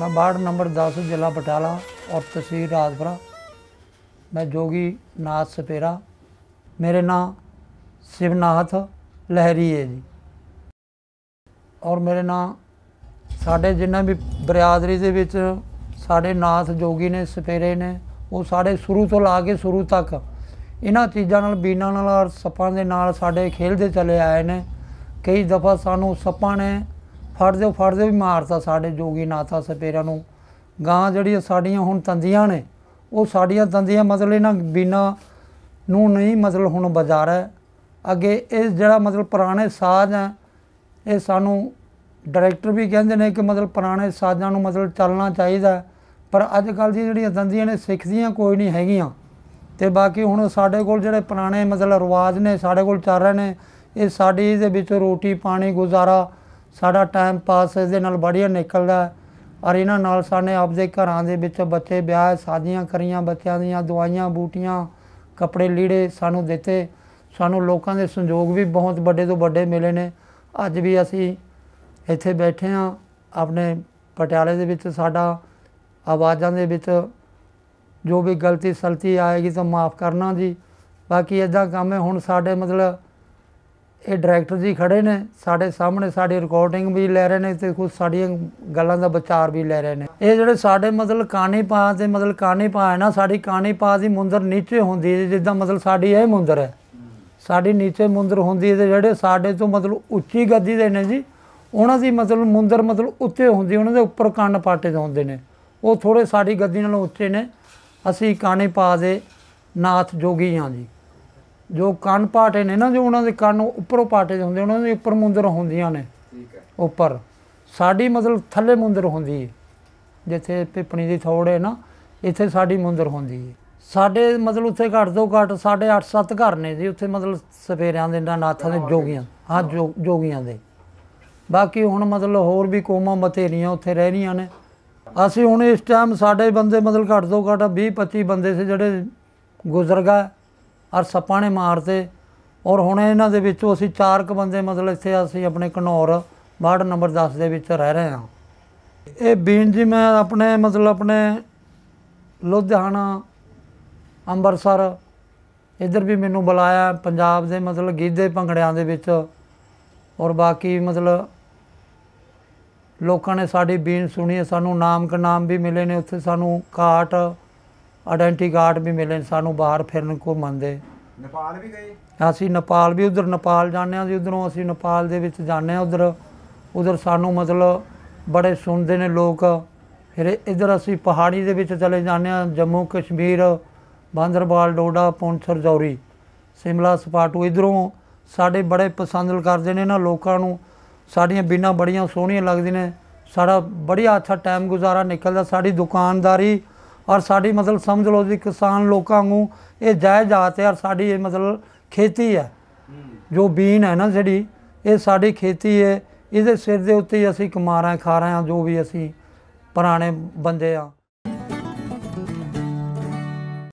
ਮੈਂ ਬਾੜ ਨੰਬਰ 10 ਜ਼ਿਲ੍ਹਾ ਬਟਾਲਾ ਔਰ ਤਸਵੀਰ ਰਾਜਪੁਰਾ ਮੈਂ ਜੋਗੀ ਨਾਥ ਸਪੇਰਾ ਮੇਰੇ ਨਾਮ ਸ਼ਿਵਨਾਥ ਲਹਿਰੀ ਹੈ ਜੀ ਔਰ ਮੇਰੇ ਨਾਮ ਸਾਡੇ ਜਿੰਨਾ ਵੀ ਬਰਿਆਦਰੀ ਦੇ ਵਿੱਚ ਸਾਡੇ ਨਾਥ ਜੋਗੀ ਨੇ ਸਪੇਰੇ ਨੇ ਉਹ ਸਾਡੇ ਸ਼ੁਰੂ ਤੋਂ ਲਾ ਕੇ ਸ਼ੁਰੂ ਤੱਕ ਇਹਨਾਂ ਚੀਜ਼ਾਂ ਨਾਲ ਬੀਨਾਂ ਨਾਲ ਔਰ ਸੱਪਾਂ ਦੇ ਨਾਲ ਸਾਡੇ ਖੇਲਦੇ ਚਲੇ ਆਏ ਨੇ ਕਈ ਦਫਾ ਸਾਨੂੰ ਸੱਪਾਂ ਨੇ ਫੜ ਦਿਓ ਫੜ ਦਿਓ ਵੀ ਮਾਰਤਾ ਸਾਡੇ ਜੋਗੀ ਨਾਥਾ ਸਪੇਰਾ ਨੂੰ ਗਾਂ ਜਿਹੜੀਆਂ ਸਾਡੀਆਂ ਹੁਣ ਤੰਦੀਆਂ ਨੇ ਉਹ ਸਾਡੀਆਂ ਤੰਦੀਆਂ ਮਤਲਬ ਇਹਨਾਂ ਬਿਨਾ ਨੂੰ ਨਹੀਂ ਮਤਲਬ ਹੁਣ ਬਾਜ਼ਾਰ ਹੈ ਅੱਗੇ ਇਹ ਜਿਹੜਾ ਮਤਲਬ ਪੁਰਾਣੇ ਸਾਜ਼ ਹੈ ਇਹ ਸਾਨੂੰ ਡਾਇਰੈਕਟਰ ਵੀ ਕਹਿੰਦੇ ਨੇ ਕਿ ਮਤਲਬ ਪੁਰਾਣੇ ਸਾਜ਼ਾਂ ਨੂੰ ਮਤਲਬ ਚੱਲਣਾ ਚਾਹੀਦਾ ਪਰ ਅੱਜ ਕੱਲ ਦੀ ਜਿਹੜੀਆਂ ਦੰਦੀਆਂ ਨੇ ਸਿੱਖਦੀਆਂ ਕੋਈ ਨਹੀਂ ਹੈਗੀਆਂ ਤੇ ਬਾਕੀ ਹੁਣ ਸਾਡੇ ਕੋਲ ਜਿਹੜੇ ਪੁਰਾਣੇ ਮਤਲਬ ਰਿਵਾਜ ਨੇ ਸਾਡੇ ਕੋਲ ਚੱਲ ਰਹੇ ਨੇ ਇਹ ਸਾਡੀ ਦੇ ਵਿੱਚ ਰੋਟੀ ਪਾਣੀ ਗੁਜ਼ਾਰਾ ਸਾਡਾ ਟਾਈਮ ਪਾਸ ਇਸ ਦੇ ਨਾਲ ਬੜੀਆ ਨਿਕਲਦਾ ਔਰ ਇਹਨਾਂ ਨਾਲ ਸਾਡੇ ਆਪਦੇ ਘਰਾਂ ਦੇ ਵਿੱਚ ਬੱਚੇ ਵਿਆਹ ਸਾਧੀਆਂ ਕਰੀਆਂ ਬੱਚਿਆਂ ਦੀਆਂ ਦਵਾਈਆਂ ਬੂਟੀਆਂ ਕੱਪੜੇ ਲੀੜੇ ਸਾਨੂੰ ਦਿੱਤੇ ਸਾਨੂੰ ਲੋਕਾਂ ਦੇ ਸੰਯੋਗ ਵੀ ਬਹੁਤ ਵੱਡੇ ਤੋਂ ਵੱਡੇ ਮਿਲੇ ਨੇ ਅੱਜ ਵੀ ਅਸੀਂ ਇੱਥੇ ਬੈਠੇ ਆ ਆਪਣੇ ਪਟਿਆਲੇ ਦੇ ਵਿੱਚ ਸਾਡਾ ਆਵਾਜ਼ਾਂ ਦੇ ਵਿੱਚ ਜੋ ਵੀ ਗਲਤੀ ਸਲਤੀ ਆਏਗੀ ਤਾਂ ਮਾਫ ਕਰਨਾ ਜੀ ਬਾਕੀ ਇਦਾਂ ਕੰਮ ਹੈ ਹੁਣ ਸਾਡੇ ਮਤਲਬ ਇਹ ਡਾਇਰੈਕਟਰ ਜੀ ਖੜੇ ਨੇ ਸਾਡੇ ਸਾਹਮਣੇ ਸਾਡੀ ਰਿਕਾਰਡਿੰਗ ਵੀ ਲੈ ਰਹੇ ਨੇ ਤੇ ਕੁਝ ਸਾਡੀਆਂ ਗੱਲਾਂ ਦਾ ਵਿਚਾਰ ਵੀ ਲੈ ਰਹੇ ਨੇ ਇਹ ਜਿਹੜੇ ਸਾਡੇ ਮਤਲਬ ਕਾਣੇ ਪਾ ਦੇ ਮਤਲਬ ਕਾਣੇ ਪਾ ਹੈ ਨਾ ਸਾਡੀ ਕਾਣੇ ਪਾ ਦੀ ਮੁੰਦਰ ਨੀਚੇ ਹੁੰਦੀ ਹੈ ਜਿੱਦਾਂ ਮਤਲਬ ਸਾਡੀ ਇਹ ਮੁੰਦਰ ਹੈ ਸਾਡੀ ਨੀਚੇ ਮੁੰਦਰ ਹੁੰਦੀ ਹੈ ਤੇ ਜਿਹੜੇ ਸਾਡੇ ਤੋਂ ਮਤਲਬ ਉੱਚੀ ਗੱਦੀ ਦੇ ਨੇ ਜੀ ਉਹਨਾਂ ਦੀ ਮਤਲਬ ਮੁੰਦਰ ਮਤਲਬ ਉੱਤੇ ਹੁੰਦੀ ਉਹਨਾਂ ਦੇ ਉੱਪਰ ਕੰਨ ਪਾਟੇ ਹੁੰਦੇ ਨੇ ਉਹ ਥੋੜੇ ਸਾਡੀ ਗੱਦੀ ਨਾਲੋਂ ਉੱਚੇ ਨੇ ਅਸੀਂ ਕਾਣੇ ਪਾ ਦੇ ਨਾਥ ਜੋਗੀ ਹਾਂ ਜੀ ਜੋ ਕੰਨ ਪਾਟੇ ਨੇ ਨਾ ਜੋ ਉਹਨਾਂ ਦੇ ਕੰਨ ਉੱਪਰੋਂ ਪਾਟੇ ਹੁੰਦੇ ਉਹਨਾਂ ਦੇ ਉੱਪਰ ਮੁੰਦਰ ਹੁੰਦੀਆਂ ਨੇ ਠੀਕ ਹੈ ਉੱਪਰ ਸਾਡੀ ਮਤਲਬ ਥੱਲੇ ਮੁੰਦਰ ਹੁੰਦੀ ਹੈ ਜਿੱਥੇ ਪਿਪਣੀ ਦੀ ਥੋੜ ਹੈ ਨਾ ਇੱਥੇ ਸਾਡੀ ਮੁੰਦਰ ਹੁੰਦੀ ਹੈ ਸਾਡੇ ਮਤਲਬ ਉੱਥੇ ਘੱਟ ਤੋਂ ਘੱਟ ਸਾਡੇ 8-7 ਘਰ ਨੇ ਜੀ ਉੱਥੇ ਮਤਲਬ ਸਵੇਰਿਆਂ ਦੇ ਨਾਥਾਂ ਦੇ ਜੋਗੀਆਂ ਹਾਂ ਜੋਗੀਆਂ ਦੇ ਬਾਕੀ ਹੁਣ ਮਤਲਬ ਹੋਰ ਵੀ ਕੋਮਾਂ ਮਤੇਰੀਆਂ ਉੱਥੇ ਰਹਿ ਰਹੀਆਂ ਨੇ ਅਸੀਂ ਹੁਣ ਇਸ ਟਾਈਮ ਸਾਡੇ ਬੰਦੇ ਮਤਲਬ ਘੱਟ ਤੋਂ ਘੱਟ 20-25 ਬੰਦੇ ਸੀ ਜਿਹੜੇ ਗੁਜ਼ਰ ਗਏ ਔਰ ਸੱਪਾਂ ਨੇ ਮਾਰਦੇ ਔਰ ਹੁਣ ਇਹਨਾਂ ਦੇ ਵਿੱਚੋਂ ਅਸੀਂ ਚਾਰ ਕ ਬੰਦੇ ਮਤਲਬ ਇੱਥੇ ਅਸੀਂ ਆਪਣੇ ਘਨੌਰ ਵਾਰਡ ਨੰਬਰ 10 ਦੇ ਵਿੱਚ ਰਹਿ ਰਹੇ ਹਾਂ ਇਹ ਬੀਨ ਜੀ ਮੈਂ ਆਪਣੇ ਮਤਲਬ ਆਪਣੇ ਲੁਧਿਆਣਾ ਅੰਮ੍ਰਿਤਸਰ ਇੱਧਰ ਵੀ ਮੈਨੂੰ ਬੁਲਾਇਆ ਪੰਜਾਬ ਦੇ ਮਤਲਬ ਗੀਦੇ ਭੰਗੜਿਆਂ ਦੇ ਵਿੱਚ ਔਰ ਬਾਕੀ ਮਤਲਬ ਲੋਕਾਂ ਨੇ ਸਾਡੀ ਬੀਨ ਸੁਣੀ ਸਾਨੂੰ ਨਾਮ ਕਨਾਮ ਵੀ ਮਿਲੇ ਨੇ ਉੱਥੇ ਸਾਨੂੰ ਕਾਟ ਆਇਡੈਂਟੀ ਕਾਰਡ ਵੀ ਮਿਲੇ ਸਾਨੂੰ ਬਾਹਰ ਫਿਰਨ ਕੋ ਮੰਦੇ ਨੇਪਾਲ ਵੀ ਗਏ ਅਸੀਂ ਨੇਪਾਲ ਵੀ ਉਧਰ ਨੇਪਾਲ ਜਾਂਦੇ ਆ ਜੀ ਉਧਰੋਂ ਅਸੀਂ ਨੇਪਾਲ ਦੇ ਵਿੱਚ ਜਾਂਦੇ ਆ ਉਧਰ ਉਧਰ ਸਾਨੂੰ ਮਤਲਬ ਬੜੇ ਸੁਣਦੇ ਨੇ ਲੋਕ ਫਿਰ ਇਧਰ ਅਸੀਂ ਪਹਾੜੀ ਦੇ ਵਿੱਚ ਚਲੇ ਜਾਂਦੇ ਆ ਜੰਮੂ ਕਸ਼ਮੀਰ ਬਾਂਦਰਬਾਲ ਡੋਡਾ ਪੁੰਛਰ ਜੌਰੀ ਸਿਮਲਾ ਸਪਾਟੂ ਇਧਰੋਂ ਸਾਡੇ ਬੜੇ ਪਸੰਦ ਕਰਦੇ ਨੇ ਨਾ ਲੋਕਾਂ ਨੂੰ ਸਾਡੀਆਂ ਬਿਨਾਂ ਬੜੀਆਂ ਸੋਹਣੀਆਂ ਲੱਗਦੀਆਂ ਨੇ ਸਾਡਾ ਬੜੀਆ ਅੱਛਾ ਟਾਈਮ ਗੁਜ਼ਾਰਾ ਨਿਕਲਦਾ ਸਾਡੀ ਦੁਕਾਨਦਾਰੀ ਔਰ ਸਾਡੀ ਮਤਲਬ ਸਮਝ ਲਓ ਜੀ ਕਿਸਾਨ ਲੋਕਾਂ ਨੂੰ ਇਹ ਜਾਇਜ਼ਾਤ ਹੈ ਔਰ ਸਾਡੀ ਇਹ ਮਤਲਬ ਖੇਤੀ ਹੈ ਜੋ ਬੀਨ ਹੈ ਨਾ ਜਿਹੜੀ ਇਹ ਸਾਡੀ ਖੇਤੀ ਹੈ ਇਹਦੇ ਸਿਰ ਦੇ ਉੱਤੇ ਅਸੀਂ ਕਮਾ ਰਹੇ ਖਾ ਰਹੇ ਹਾਂ ਜੋ ਵੀ ਅਸੀਂ ਪੁਰਾਣੇ ਬੰਦੇ ਆ